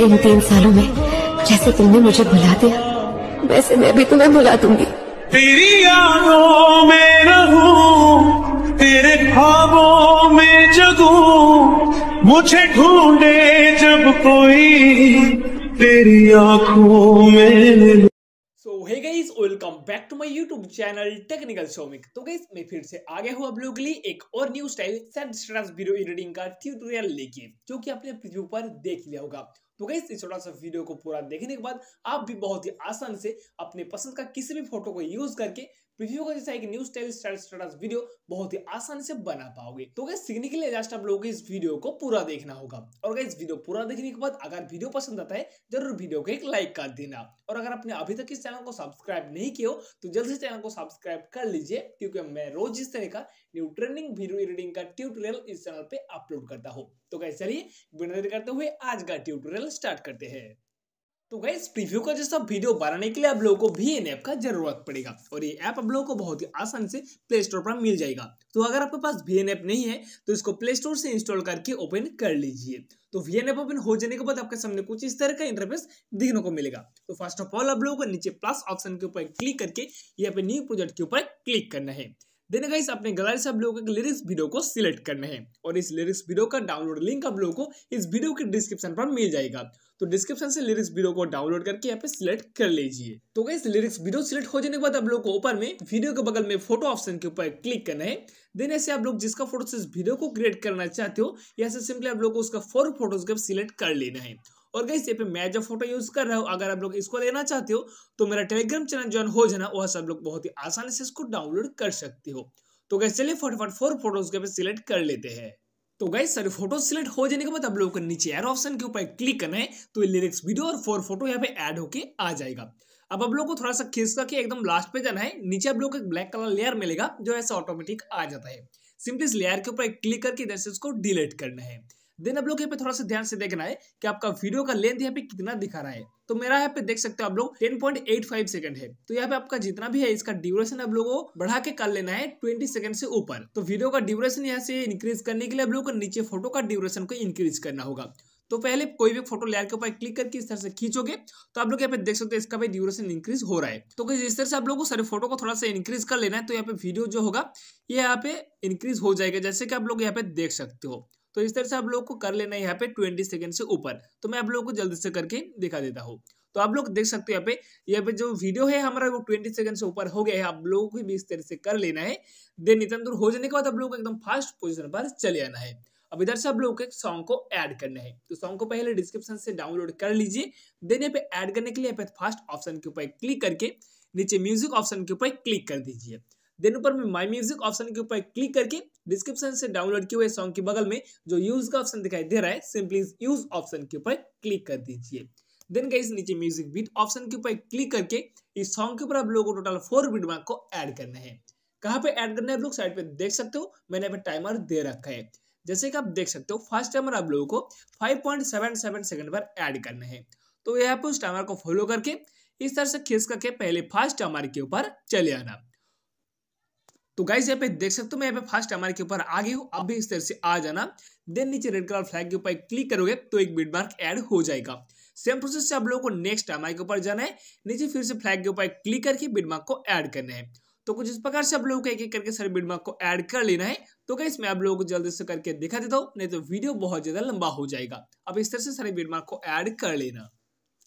पिछले इन तीन सालों में जैसे तुमने मुझे भुला दिया वैसे मैं भी तुम्हें भुला दूंगी तेरी यादों में रहूं तेरे ख्वाबों में जगूं मुझे ढूंढे जब कोई तेरी आंखों में welcome back to my YouTube channel technical Shomik तो गई मैं फिर से आ गया हूँ आप लोगों के लिए एक और new style set status video editing का ट्यूटोरियल लेके जो कि आपने प्रीव्यू पर देख लिया होगा तो गई इस छोटा सा वीडियो को पूरा देखने के बाद आप भी बहुत ही आसान से अपने पसंद का किसी भी फोटो को यूज करके प्रीव्यू का जैसा एक न्यू स्टाइल स्टेटस वीडियो बहुत ही आसानी से बना पाओगे तो गैस सीखने के लिए जस्ट आप लोगों को इस वीडियो को पूरा देखना होगा और गैस वीडियो पूरा देखने के बाद अगर वीडियो पसंद आता है जरूर वीडियो को एक लाइक कर देना और अगर आपने अभी तक इस चैनल को सब्सक्राइब नहीं किया हो तो जल्द से चैनल को सब्सक्राइब कर लीजिए क्योंकि मैं रोज इस तरह का न्यू ट्रेंडिंग वीडियो एडिटिंग का ट्यूटोरियल इस चैनल पे अपलोड करता हूँ तो गैस चलिए बिना देर करते हुए आज का ट्यूटोरियल स्टार्ट करते हैं तो गाइस प्रीव्यू का जैसा वीडियो बनाने के लिए आप लोगों को भी एन ऐप का जरूरत पड़ेगा और ये ऐप आप लोगों को बहुत ही आसान से प्ले स्टोर पर मिल जाएगा तो अगर आपके पास वी ऐप नहीं है तो इसको प्ले स्टोर से इंस्टॉल करके ओपन कर लीजिए तो वी ऐप ओपन हो जाने के बाद आपके सामने कुछ इस तरह का इंटरफेस देखने को मिलेगा तो फर्स्ट ऑफ ऑल आप लोगों को नीचे प्लस ऑप्शन के ऊपर क्लिक करके यहाँ पे न्यू प्रोजेक्ट के ऊपर क्लिक करना है देने गाइस अपने गलरी से आप लोगों के लिरिक्स वीडियो को सिलेक्ट करना है और इस लिरिक्स वीडियो का डाउनलोड लिंक आप लोगों को इस वीडियो के डिस्क्रिप्शन पर मिल जाएगा तो डिस्क्रिप्शन से लिरिक्स वीडियो को डाउनलोड करके यहाँ पे सिलेक्ट कर लीजिए तो गई लिरिक्स वीडियो सिलेक्ट हो जाने के बाद आप लोग को ऊपर में वीडियो के बगल में फोटो ऑप्शन के ऊपर क्लिक करना है देन ऐसे आप लोग जिसका फोटो से वीडियो को क्रिएट करना चाहते हो या सिंपली आप लोग को उसका फोर फोटोज सिलेक्ट कर लेना है और गई पे मैं जो फोटो यूज कर रहा हूँ अगर आप लोग इसको लेना चाहते हो तो मेरा टेलीग्राम चैनल ज्वाइन हो जाना वह सब लोग बहुत ही आसानी से इसको डाउनलोड कर सकते हो तो गैस चलिए फटाफट फोर फोटोज के पे सिलेक्ट कर लेते हैं तो गाइस सर फोटो सिलेक्ट हो जाने के बाद आप लोगों को नीचे एरो ऑप्शन के ऊपर क्लिक करना है तो लिरिक्स वीडियो और फोर फोटो यहाँ पे ऐड होके आ जाएगा अब आप लोग को थोड़ा सा खींचता के एकदम लास्ट पे जाना है नीचे आप लोग को एक ब्लैक कलर लेयर मिलेगा जो ऐसा ऑटोमेटिक आ जाता है सिंपली इस लेयर के ऊपर क्लिक करके इधर से उसको डिलीट करना है देन आप लोग यहाँ पे थोड़ा सा ध्यान से देखना है कि आपका वीडियो का लेंथ यहाँ पे कितना दिखा रहा है तो मेरा यहाँ पे देख सकते हो आप लोग 10.85 सेकंड है तो यहाँ पे आपका जितना भी है इसका ड्यूरेशन आप लोगों को बढ़ा के कर लेना है 20 सेकंड से ऊपर तो वीडियो का ड्यूरेशन यहाँ से इंक्रीज करने के लिए आप लोग को नीचे फोटो का ड्यूरेशन को इंक्रीज करना होगा तो पहले कोई भी फोटो लेयर के ऊपर क्लिक करके इस तरह से खींचोगे तो आप लोग यहाँ पे देख सकते हैं इसका भी ड्यूरेशन इंक्रीज हो रहा है तो इस तरह से आप लोगों को सारे फोटो को थोड़ा सा इंक्रीज कर लेना है तो यहाँ पे वीडियो जो होगा ये यहाँ पे इंक्रीज हो जाएगा जैसे कि आप लोग यहाँ पे देख सकते हो तो इस तरह से आप लोग को कर लेना है यहाँ पे ट्वेंटी सेकेंड से ऊपर तो मैं आप लोग को जल्दी से करके दिखा देता हूँ तो आप लोग देख सकते हो यहाँ पे यहाँ पे जो वीडियो है हमारा वो ट्वेंटी सेकंड से ऊपर हो गया है आप लोगों को भी इस तरह से कर लेना है देन इतना दूर हो जाने के बाद आप लोगों को एकदम फास्ट पोजिशन पर चले आना है अब इधर से आप लोगों को एक सॉन्ग को ऐड करना है तो सॉन्ग को पहले डिस्क्रिप्शन से डाउनलोड कर लीजिए देन यहाँ पे ऐड करने के लिए यहाँ पे फास्ट ऑप्शन के ऊपर क्लिक करके नीचे म्यूजिक ऑप्शन के ऊपर क्लिक कर दीजिए देन ऊपर में माई म्यूजिक ऑप्शन के ऊपर क्लिक करके डिस्क्रिप्शन से डाउनलोड किए हुए सॉन्ग के बगल में जो यूज का ऑप्शन दिखाई दे रहा है सिंपली यूज ऑप्शन के ऊपर क्लिक कर दीजिए देन गई नीचे म्यूजिक बीट ऑप्शन के ऊपर क्लिक करके इस सॉन्ग के ऊपर आप लोगों को टोटल फोर बीट मार्क को ऐड करना है कहाँ पे ऐड करना है आप लोग साइड पे देख सकते हो मैंने यहाँ पे टाइमर दे रखा है जैसे कि आप देख सकते हो फर्स्ट टाइमर आप लोगों को 5.77 सेकंड पर ऐड करना है तो यहाँ पे उस टाइमर को फॉलो करके इस तरह से खींच करके पहले फर्स्ट टाइमर के ऊपर चले आना तो गाइस यहाँ पे देख सकते हो मैं यहाँ पे फर्स्ट हमारे के ऊपर आ गई हूँ अब भी इस तरह से आ जाना देन नीचे रेड कलर फ्लैग के ऊपर क्लिक करोगे तो एक बिट मार्क एड हो जाएगा सेम प्रोसेस से आप लोगों को नेक्स्ट हमारे के ऊपर जाना है नीचे फिर से फ्लैग के ऊपर क्लिक करके बिट मार्क को ऐड करना है तो कुछ इस प्रकार से आप लोगों को एक एक करके सारे बिट मार्क को ऐड कर लेना है तो क्या मैं आप लोगों को जल्दी से करके दिखा देता हूँ नहीं तो वीडियो बहुत ज्यादा लंबा हो जाएगा अब इस तरह से सारे बिट मार्क को ऐड कर लेना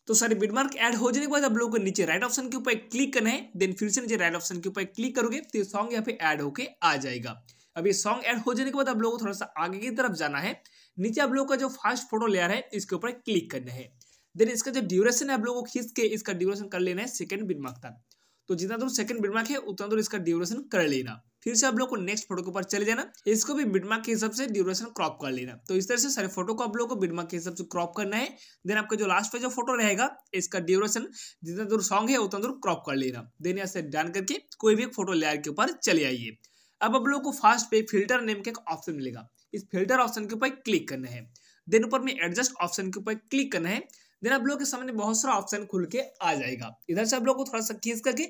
तो सारे बिडमार्क एड हो जाने के बाद आप लोगों को नीचे राइट ऑप्शन के ऊपर क्लिक करना है देन फिर से नीचे राइट ऑप्शन के ऊपर क्लिक करोगे तो ये सॉन्ग यहाँ पे एड होके आ जाएगा अब ये सॉन्ग एड हो जाने के बाद आप लोगों को थोड़ा सा आगे की तरफ जाना है नीचे आप लोगों का जो फास्ट फोटो लेयर है इसके ऊपर क्लिक करना है देन इसका जो ड्यूरेशन है आप लोगों को खींच के इसका ड्यूरेशन कर लेना है सेकेंड बिडमार्क तक तो जितना दूर सेकंड बिडमार्क है उतना दूर इसका ड्यूरेशन कर लेना फिर से आप लोग को नेक्स्ट फोटो के ऊपर चले जाना इसको भी बिटमार्क के हिसाब से ड्यूरेशन क्रॉप कर लेना तो इस तरह से सारे फोटो को आप लोग को बिटमार्क के हिसाब से क्रॉप करना है देन आपका जो लास्ट पे जो फोटो रहेगा इसका ड्यूरेशन जितना दूर सॉन्ग है उतना दूर क्रॉप कर लेना देन यहाँ से डन करके कोई भी फोटो लेयर के ऊपर चले आइए अब आप लोग को फास्ट पे फिल्टर नेम का एक ऑप्शन मिलेगा इस फिल्टर ऑप्शन के ऊपर क्लिक करना है देन ऊपर में एडजस्ट ऑप्शन के ऊपर क्लिक करना है देन आप लोगों के सामने बहुत सारा ऑप्शन खुल के आ जाएगा इधर से आप लोग को थोड़ा सा खींच करके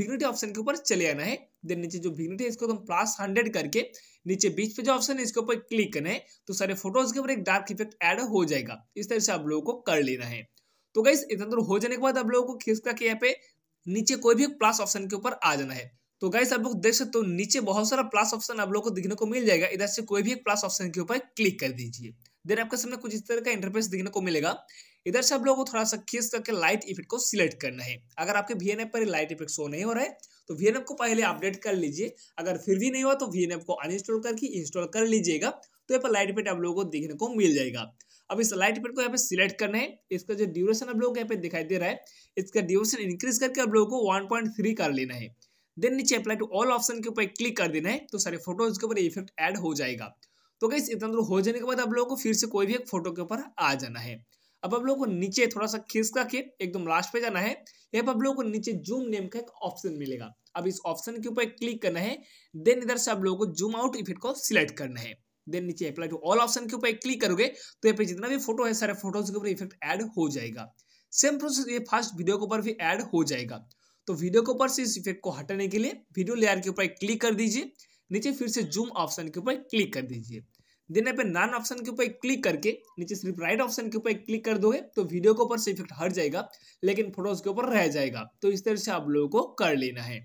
विग्निटी ऑप्शन के ऊपर चले आना है देन नीचे जो विग्निटी है इसको तुम प्लस हंड्रेड करके नीचे बीच पे जो ऑप्शन है इसके ऊपर क्लिक करना है तो सारे फोटोज के ऊपर एक डार्क इफेक्ट एड हो जाएगा इस तरह से आप लोगों को कर लेना है तो गाइस इतना दूर हो जाने के बाद आप लोगों को खींच करके यहाँ पे नीचे कोई भी प्लस ऑप्शन के ऊपर आ जाना है तो गाइस आप लोग देख सकते हो नीचे बहुत सारा प्लस ऑप्शन आप लोगों को दिखने को मिल जाएगा इधर से कोई भी एक प्लस ऑप्शन के ऊपर क्लिक कर दीजिए देन आपके सामने कुछ इस तरह का इंटरफेस देखने को मिलेगा इधर से आप लोगों को थोड़ा सा खींच करके लाइट इफेक्ट को सिलेक्ट करना है अगर आपके वी पर लाइट इफेक्ट शो नहीं हो रहा है तो वी को पहले अपडेट कर लीजिए अगर फिर भी नहीं हुआ तो वी को अनइंस्टॉल करके इंस्टॉल कर लीजिएगा तो यहाँ पर लाइट इफेक्ट आप लोगों को देखने को मिल जाएगा अब इस लाइट इफेक्ट को यहाँ पे सिलेक्ट करना है इसका जो ड्यूरेशन आप लोगों को यहाँ पे दिखाई दे रहा है इसका ड्यूरेशन इंक्रीज करके आप लोगों को थ्री कर लेना है देन नीचे अप्लाई टू ऑल ऑप्शन के ऊपर क्लिक कर देना है तो सारे फोटोज के ऊपर इफेक्ट ऐड हो जाएगा तो गई इतना दूर तो हो जाने के बाद आप लोगों को फिर से कोई भी एक फोटो के ऊपर आ जाना है अब आप लोगों को नीचे थोड़ा सा खिसका के एकदम लास्ट पे जाना है यहाँ पर आप लोगों को नीचे जूम नेम का एक ऑप्शन मिलेगा अब इस ऑप्शन के ऊपर क्लिक करना है देन इधर से आप लोगों को जूम आउट इफेक्ट को सिलेक्ट करना है देन नीचे अप्लाई टू ऑल ऑप्शन के ऊपर क्लिक करोगे तो यहाँ पे जितना भी फोटो है सारे फोटोज के ऊपर इफेक्ट एड हो जाएगा सेम प्रोसेस ये फर्स्ट वीडियो के ऊपर भी एड हो जाएगा तो वीडियो के ऊपर से इस इफेक्ट को हटाने के लिए वीडियो लेयर के ऊपर क्लिक कर दीजिए नीचे फिर से जूम ऑप्शन के ऊपर क्लिक कर दीजिए देने पे नान ऑप्शन के ऊपर क्लिक करके नीचे सिर्फ राइट ऑप्शन के ऊपर क्लिक कर दोगे तो वीडियो के ऊपर से इफेक्ट हट जाएगा लेकिन फोटोज के ऊपर रह जाएगा तो इस तरह से आप लोगों को कर लेना है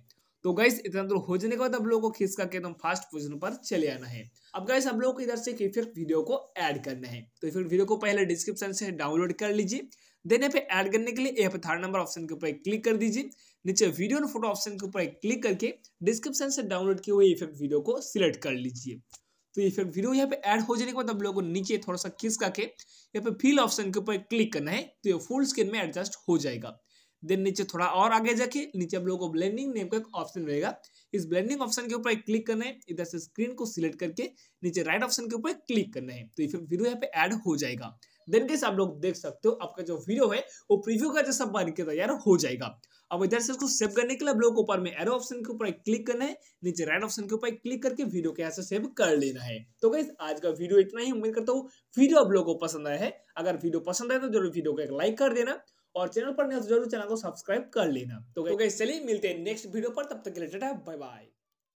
तो गाइस इतना दूर तो हो जाने के बाद आप लोगों को खींच करके एकदम फास्ट पोजिशन पर चले आना है अब गाइस आप लोगों को इधर से एक इफेक्ट वीडियो को ऐड करना है तो इफेक्ट वीडियो को पहले डिस्क्रिप्शन से डाउनलोड कर लीजिए देने पे ऐड करने के लिए यहाँ पे थर्ड नंबर ऑप्शन के ऊपर क्लिक कर दीजिए नीचे वीडियो और फोटो ऑप्शन के ऊपर क्लिक करके डिस्क्रिप्शन से डाउनलोड किए हुए इफेक्ट e वीडियो को सिलेक्ट कर लीजिए तो इफेक्ट e वीडियो यहाँ पे ऐड हो जाने के बाद आप लोगों को नीचे थोड़ा सा खिसका करके यहाँ पे फील ऑप्शन के ऊपर क्लिक करना है तो ये फुल स्क्रीन में एडजस्ट हो जाएगा देन नीचे थोड़ा और आगे जाके नीचे आप लोगों को ब्लेंडिंग नेम का एक ऑप्शन रहेगा इस ब्लेंडिंग ऑप्शन के ऊपर क्लिक करना है इधर से स्क्रीन को सिलेक्ट करके नीचे राइट ऑप्शन के ऊपर क्लिक करना है तो इफेक्ट e वीडियो यहाँ पे ऐड हो जाएगा देन कैसे आप लोग देख सकते हो आपका जो वीडियो है वो प्रीव्यू का जैसा बन के तैयार हो जाएगा अब इधर से इसको सेव करने के लिए आप लोगों को ऊपर में एरो ऑप्शन के ऊपर क्लिक करना है नीचे राइट ऑप्शन के ऊपर क्लिक करके वीडियो के यहाँ से सेव कर लेना है तो गाइज आज का वीडियो इतना ही उम्मीद करता हूँ वीडियो आप लोगों को पसंद आया है अगर वीडियो पसंद आए तो जरूर वीडियो को एक लाइक कर देना और चैनल पर नहीं तो जरूर चैनल को सब्सक्राइब कर लेना तो गाइज तो चलिए मिलते हैं नेक्स्ट वीडियो पर तब तक के लिए टाटा बाय बाय